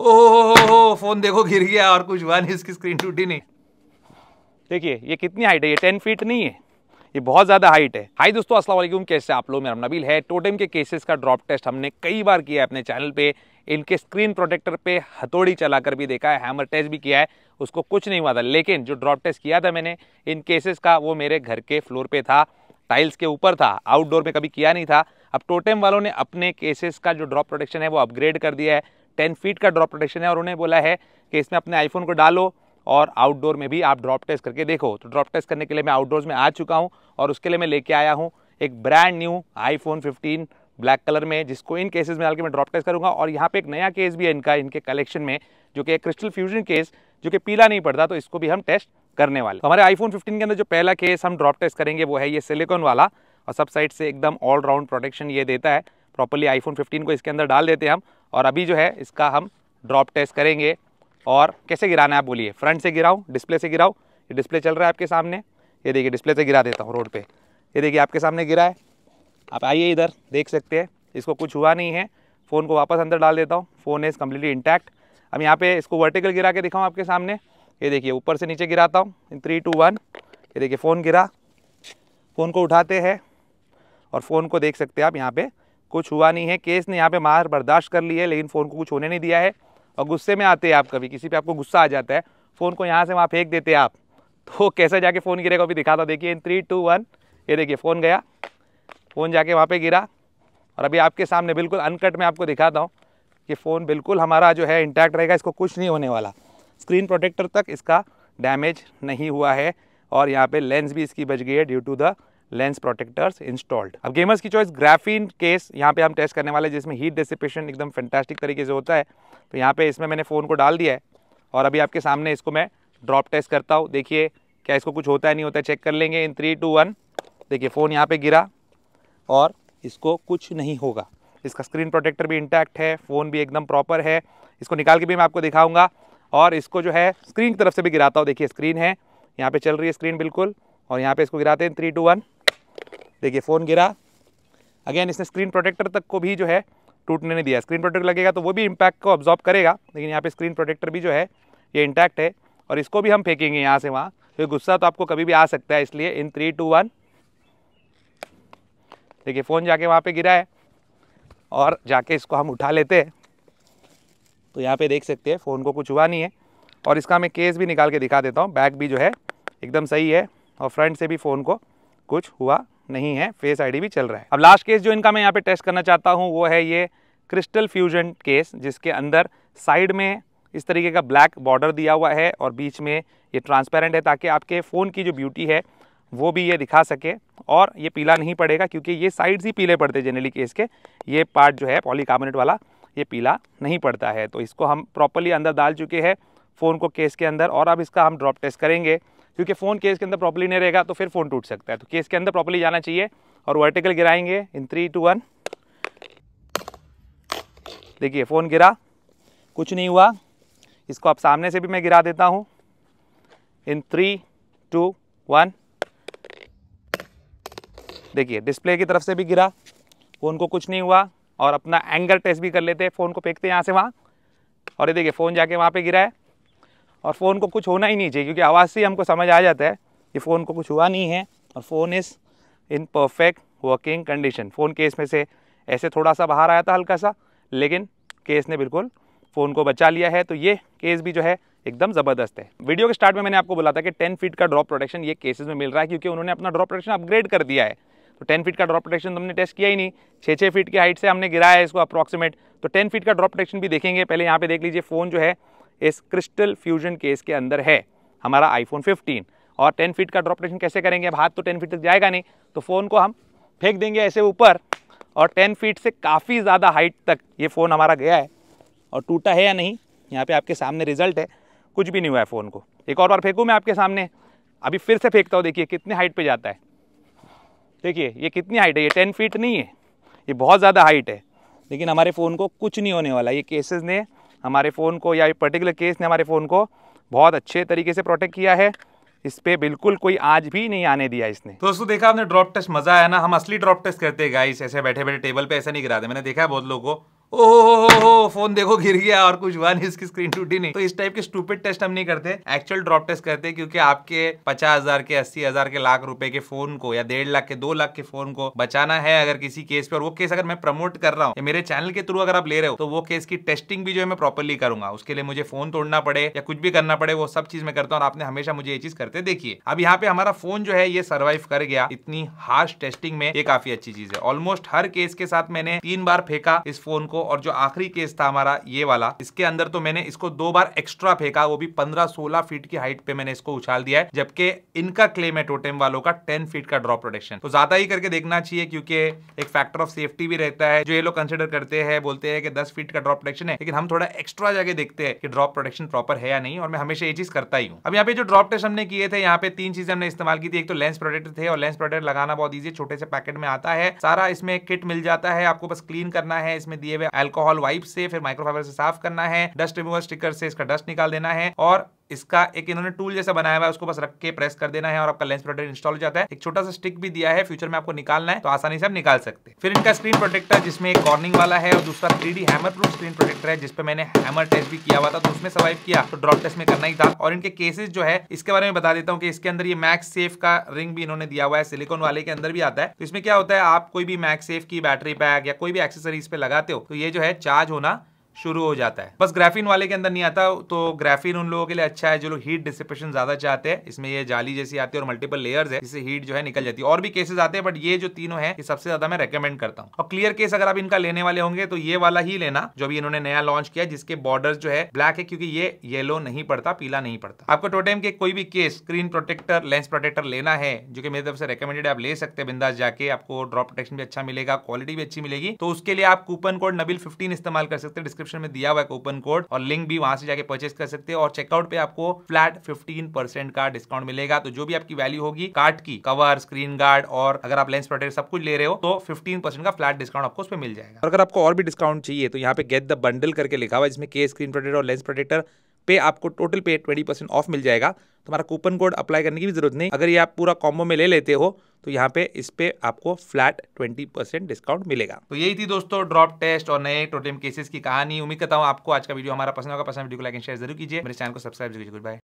ओह phone देखो गिर गया और कुछ हुआ नहीं इसकी स्क्रीन टूटी नहीं देखिए ये कितनी हाइट है ये टेन फीट नहीं है ये बहुत ज़्यादा हाइट है हाई दोस्तों असल वालेकुम कैसे आप लोग मेरा नबील है टोटेम के केसेस का ड्रॉप टेस्ट हमने कई बार किया है अपने चैनल पे इनके स्क्रीन प्रोटेक्टर पे हथौड़ी चलाकर भी देखा है हैमर टेस्ट भी किया है उसको कुछ नहीं हुआ था लेकिन जो ड्रॉप टेस्ट किया था मैंने इन केसेस का वो मेरे घर के फ्लोर पे था टाइल्स के ऊपर था आउटडोर में कभी किया नहीं था अब टोटेम वालों ने अपने केसेस का जो ड्रॉप प्रोटेक्शन है वो अपग्रेड कर दिया है टेन फीट का ड्रॉप प्रोटेक्शन है और उन्हें बोला है कि इसमें अपने आईफोन को डालो और आउटडोर में भी आप ड्रॉप टेस्ट करके देखो तो ड्रॉप टेस्ट करने के लिए मैं आउटडोर्स में आ चुका हूँ और उसके लिए मैं लेके आया हूँ एक brand new iPhone 15 black colour में जिसको इन केसेस में डाल के मैं ड्रॉप टेस्ट करूँगा और यहाँ पे एक नया केस भी है इनका इनके कलेक्शन में जो कि एक क्रिस्टल फ्यूजन केस जो कि पीला नहीं पड़ता तो इसको भी हम टेस्ट करने वाले तो हमारे आईफोन फिफ्टीन के अंदर जो पहला केस हम ड्रॉप टेस्ट करेंगे वो है ये सिलिकॉन वाला और सब साइड से एकदम ऑल राउंड प्रोटेक्शन ये देता है प्रॉपरली आईफोन 15 को इसके अंदर डाल देते हैं हम और अभी जो है इसका हम ड्रॉप टेस्ट करेंगे और कैसे गिराना है आप बोलिए फ्रंट से गिराऊँ डिस्प्ले से गिराऊँ ये डिस्प्ले चल रहा है आपके सामने ये देखिए डिस्प्ले से गिरा देता हूँ रोड पर ये देखिए आपके सामने गिरा है आप आइए इधर देख सकते हैं इसको कुछ हुआ नहीं है फ़ोन को वापस अंदर डाल देता हूँ फ़ोन इज़ कम्प्लीटली इंटैक्ट अब यहाँ पे इसको वर्टिकल गिरा के दिखाऊँ आपके सामने ये देखिए ऊपर से नीचे गिराता हूँ इन थ्री टू वन ये देखिए फ़ोन गिरा फ़ोन को उठाते हैं और फ़ोन को देख सकते हैं आप यहाँ पे कुछ हुआ नहीं है केस ने यहाँ पे मार बर्दाश्त कर ली है लेकिन फ़ोन को कुछ होने नहीं दिया है और गुस्से में आते हैं आप कभी किसी पे आपको गुस्सा आ जाता है फ़ोन को यहाँ से वहाँ फेंक देते हैं आप तो कैसे जाके फ़ोन गिरेगा अभी दिखाता देखिए इन थ्री टू वन ये देखिए फ़ोन गया फ़ोन जाके वहाँ पर गिरा और अभी आपके सामने बिल्कुल अनकट में आपको दिखाता हूँ कि फ़ोन बिल्कुल हमारा जो है इंटैक्ट रहेगा इसको कुछ नहीं होने वाला स्क्रीन प्रोटेक्टर तक इसका डैमेज नहीं हुआ है और यहाँ पे लेंस भी इसकी बच गई है due to the lens protectors installed अब गेमर्स की चॉइस ग्राफीन केस यहाँ पे हम टेस्ट करने वाले जिसमें हीट डिसिपेशन एकदम फैंटास्टिक तरीके से होता है तो यहाँ पे इसमें मैंने फ़ोन को डाल दिया है और अभी आपके सामने इसको मैं ड्रॉप टेस्ट करता हूँ देखिए क्या इसको कुछ होता है नहीं होता है चेक कर लेंगे इन थ्री टू वन देखिए फ़ोन यहाँ पर गिरा और इसको कुछ नहीं होगा इसका स्क्रीन प्रोटेक्टर भी इंटैक्ट है फ़ोन भी एकदम प्रॉपर है इसको निकाल के भी मैं आपको दिखाऊँगा और इसको जो है स्क्रीन की तरफ से भी गिराता हूँ देखिए स्क्रीन है यहाँ पर चल रही है स्क्रीन बिल्कुल और यहाँ पर इसको गिराते हैं थ्री टू वन देखिए फ़ोन गिरा अगेन इसने स्क्रीन प्रोटेक्टर तक को भी जो है टूटने नहीं दिया स्क्रीन प्रोटेक्टर लगेगा तो वो भी इम्पैक्ट को ऑब्जॉर्व करेगा लेकिन यहाँ पे स्क्रीन प्रोटेक्टर भी जो है ये इंटैक्ट है और इसको भी हम फेंकेंगे यहाँ से वहाँ क्योंकि गुस्सा तो आपको कभी भी आ सकता है इसलिए इन थ्री टू वन देखिए फ़ोन जाके वहाँ पर गिरा है और जाके इसको हम उठा लेते हैं तो यहाँ पर देख सकते हैं फ़ोन को कुछ हुआ नहीं है और इसका मैं केस भी निकाल के दिखा देता हूँ बैक भी जो है एकदम सही है और फ्रंट से भी फ़ोन को कुछ हुआ नहीं है फेस आईडी भी चल रहा है अब लास्ट केस जो इनका मैं यहाँ पे टेस्ट करना चाहता हूँ वो है ये क्रिस्टल फ्यूजन केस जिसके अंदर साइड में इस तरीके का ब्लैक बॉर्डर दिया हुआ है और बीच में ये ट्रांसपेरेंट है ताकि आपके फ़ोन की जो ब्यूटी है वो भी ये दिखा सके और ये पीला नहीं पड़ेगा क्योंकि ये साइड्स ही पीले पड़ते जेनरली केस के ये पार्ट जो है पॉलीकार्बोनेट वाला ये पीला नहीं पड़ता है तो इसको हम प्रॉपरली अंदर डाल चुके हैं फ़ोन को केस के अंदर और अब इसका हम ड्रॉप टेस्ट करेंगे क्योंकि फ़ोन केस के अंदर प्रॉपर्ली नहीं रहेगा तो फिर फ़ोन टूट सकता है तो केस के अंदर प्रॉपर्ली जाना चाहिए और वर्टिकल गिराएंगे इन थ्री टू वन देखिए फ़ोन गिरा कुछ नहीं हुआ इसको आप सामने से भी मैं गिरा देता हूँ इन थ्री टू वन देखिए डिस्प्ले की तरफ से भी गिरा फ़ोन को कुछ नहीं हुआ और अपना एंगल टेस्ट भी कर लेते हैं फ़ोन को फेंकते हैं यहाँ से वहाँ और ये देखिए फ़ोन जाके वहाँ पे गिरा है और फ़ोन को कुछ होना ही नहीं चाहिए क्योंकि आवाज़ से ही हमको समझ आ जाता है कि फ़ोन को कुछ हुआ नहीं है और phone is in perfect working condition phone case में से ऐसे थोड़ा सा बाहर आया था हल्का सा लेकिन केस ने बिल्कुल फ़ोन को बचा लिया है तो ये केस भी जो है एकदम ज़बरदस्त है वीडियो के स्टार्ट में मैंने आपको बोला था कि 10 फीट का ड्रॉप प्रोटेक्शन ये केसेस में मिल रहा है क्योंकि उन्होंने अपना ड्रॉप प्रोटेक्शन अपग्रेड कर दिया है तो 10 फीट का ड्रॉप प्रोटेक्शन तो हमने टेस्ट किया ही नहीं छः छः फीट की हाइट से हमने गिराया है इसको अप्रॉक्सीमेट तो टेन फीट का ड्रॉप प्रोटेक्शन भी देखेंगे पहले यहाँ पे देख लीजिए फ़ोन जो है इस क्रिस्टल फ्यूजन केस के अंदर है हमारा आईफोन 15 और 10 फीट का ड्रॉप ड्रॉपरेशन कैसे करेंगे अब हाथ तो 10 फीट तक जाएगा नहीं तो फ़ोन को हम फेंक देंगे ऐसे ऊपर और 10 फीट से काफ़ी ज़्यादा हाइट तक ये फ़ोन हमारा गया है और टूटा है या नहीं यहाँ पे आपके सामने रिजल्ट है कुछ भी नहीं हुआ है फ़ोन को एक और बार फेंकूँ मैं आपके सामने अभी फिर से फेंकता हूँ देखिए कितने हाइट पर जाता है देखिए ये कितनी हाइट है ये टेन फीट नहीं है ये बहुत ज़्यादा हाइट है लेकिन हमारे फ़ोन को कुछ नहीं होने वाला ये केसेस ने हमारे फ़ोन को या पर्टिकुलर केस ने हमारे फ़ोन को बहुत अच्छे तरीके से प्रोटेक्ट किया है इस पे बिल्कुल कोई आज भी नहीं आने दिया इसने तो दोस्तों देखा आपने ड्रॉप टेस्ट मजा आया ना हम असली ड्रॉप टेस्ट करते गाइस ऐसे बैठे बैठे टेबल पे ऐसा नहीं गिराते मैंने देखा है बहुत लोगों को ओह फोन देखो गिर गया और कुछ हुआ नहीं इसकी स्क्रीन टूटी नहीं तो इस टाइप के स्टूपिड टेस्ट हम नहीं करते एक्चुअल ड्रॉप टेस्ट करते क्योंकि आपके पचास हजार के अस्सी हजार के लाख रुपए के फोन को या डेढ़ लाख के दो लाख के फोन को बचाना है अगर किसी केस पे और वो केस अगर मैं प्रमोट कर रहा हूँ मेरे चैनल के थ्रू अगर आप ले रहे हो तो वो केस की टेस्टिंग भी जो है मैं प्रॉपरली करूंगा उसके लिए मुझे फोन तोड़ना पड़े या कुछ भी करना पड़े वो सब चीज मैं करता हूँ और आपने हमेशा मुझे ये चीज करते देखिए अब यहाँ पे हमारा फोन जो है ये सर्वाइव कर गया इतनी हार्श टेस्टिंग में ये काफी अच्छी चीज है ऑलमोस्ट हर केस के साथ मैंने तीन बार फेंका इस फोन को और जो आखिरी केस था हमारा ये वाला इसके अंदर तो मैंने इसको दो बार एक्स्ट्रा फेंका वो भी पंद्रह सोलह फीट की हाइट पे मैंने इसको उछाल दिया है जबकि इनका क्लेम है टोटेम वालों का टेन फीट का ड्रॉप प्रोटेक्शन तो ज्यादा ही करके देखना चाहिए क्योंकि एक फैक्टर ऑफ सेफ्टी भी रहता है जो ये लोग कंसिडर करते हैं बोलते हैं कि दस फीट का ड्रॉप प्रोटेक्शन है लेकिन हम थोड़ा एक्स्ट्रा जाके देखते हैं कि ड्रॉप प्रोटेक्शन प्रॉपर है या नहीं और मैं हमेशा ये चीज करता ही हूँ अब यहाँ पे जो ड्रॉप टेस्ट हमने किए थे यहाँ पे तीन चीजें हमने इस्तेमाल की थी एक तो लेंस प्रोटेक्टर थे और लेंस प्रोटेक्टर लगाना बहुत ईजी छोटे से पैकेट में आता है सारा इसमें किट मिल जाता है आपको बस क्लीन करना है इसमें दिए हुए अल्कोहल वाइप से फिर माइक्रोफाइबर से साफ करना है डस्ट रिमूवर स्टिकर से इसका डस्ट निकाल देना है और इसका एक इन्होंने टूल जैसा बनाया हुआ है उसको बस रख के प्रेस कर देना है और आपका लेंस प्रोटेक्टर इंस्टॉल हो जाता है एक छोटा सा स्टिक भी दिया है फ्यूचर में आपको निकालना है तो आसानी से आप निकाल सकते हैं फिर इनका स्क्रीन प्रोटेक्टर जिसमें एक कॉर्निंग वाला है और दूसरा three hammer proof screen protector है जिसपे मैंने हैमर टेस्ट भी किया हुआ था तो उसमें सर्वाइव किया तो ड्रॉप टेस्ट में करना ही था और इनके केसेस जो है इसके बारे में बता देता हूँ कि इसके अंदर ये मैक्स सेफ का रिंग भी इन्होंने दिया हुआ है सिलिकॉन वाले के अंदर भी आता है तो इसमें क्या होता है आप कोई भी मैक्स सेफ की बैटरी पैक या कोई भी एक्सेसरीज पे लगाते हो तो ये जो है चार्ज होना शुरू हो जाता है बस ग्राफीन वाले के अंदर नहीं आता तो ग्राफीन उन लोगों के लिए अच्छा है जो लोग हीट डिसिपेशन ज्यादा चाहते हैं इसमें ये जाली जैसी आती है और मल्टीपल लेयर्स है जिससे हीट जो है निकल जाती है और भी केसेस आते हैं बट ये जो तीनों है ये सबसे ज्यादा मैं रेकमेंड करता हूँ और क्लियर केस अगर आप इनका लेने वाले होंगे तो ये वाला ही लेना जो भी इन्होंने नया लॉन्च किया जिसके बॉर्डर जो है ब्लैक है क्योंकि ये येलो नहीं पड़ता पीला नहीं पड़ता आपको टोटेम के कोई भी case screen protector lens protector लेना है जो कि मेरी तरफ से रिकमेंडेड आप ले सकते हैं बिंदास जाके आपको ड्रॉप प्रोटेक्शन भी अच्छा मिलेगा क्वालिटी भी अच्छी मिलेगी तो उसके लिए आप कूपन कोड नबिल फिफ्टीन इस्तेमाल कर सकते हैं डिस्क्रिप्शन में दिया हुआ है ओपन कोड और लिंक भी वहां से जाके परचेस कर सकते हैं और चेकआउट पे आपको फ्लैट फिफ्टीन का डिस्काउंट मिलेगा तो जो भी आपकी वैल्यू होगी कार्ड की कवर स्क्रीन गार्ड और अगर आप लेंस प्रोटेक्टर सब कुछ ले रहे हो तो फिफ्टीन का फ्लैट डिस्काउंट आपको उस पर मिल जाएगा और अगर आपको और भी डिस्काउंट चाहिए तो यहाँ पे गेट द बंडल करके लिखा हुआ है जिसमें के स्क्रीन प्रोटेक्टर और लेंस प्रोटेक्टर पे आपको टोटल पे ट्वेंटी परसेंट ऑफ मिल जाएगा तुम्हारा कूपन कोड अप्लाई करने की भी जरूरत नहीं अगर ये आप पूरा कॉम्बो में ले लेते हो तो यहाँ पे इस पे आपको फ्लैट 20 परसेंट डिस्काउंट मिलेगा तो यही थी दोस्तों ड्रॉप टेस्ट और नए टोटेम केसेस की कहानी उम्मीद करता हूँ आपको आज का वीडियो हमारा पसंद होगा पसंद वीडियो को लाइक एंड शेयर जरूर कीजिए मेरे चैनल को सब्सक्राइब जरूर बाय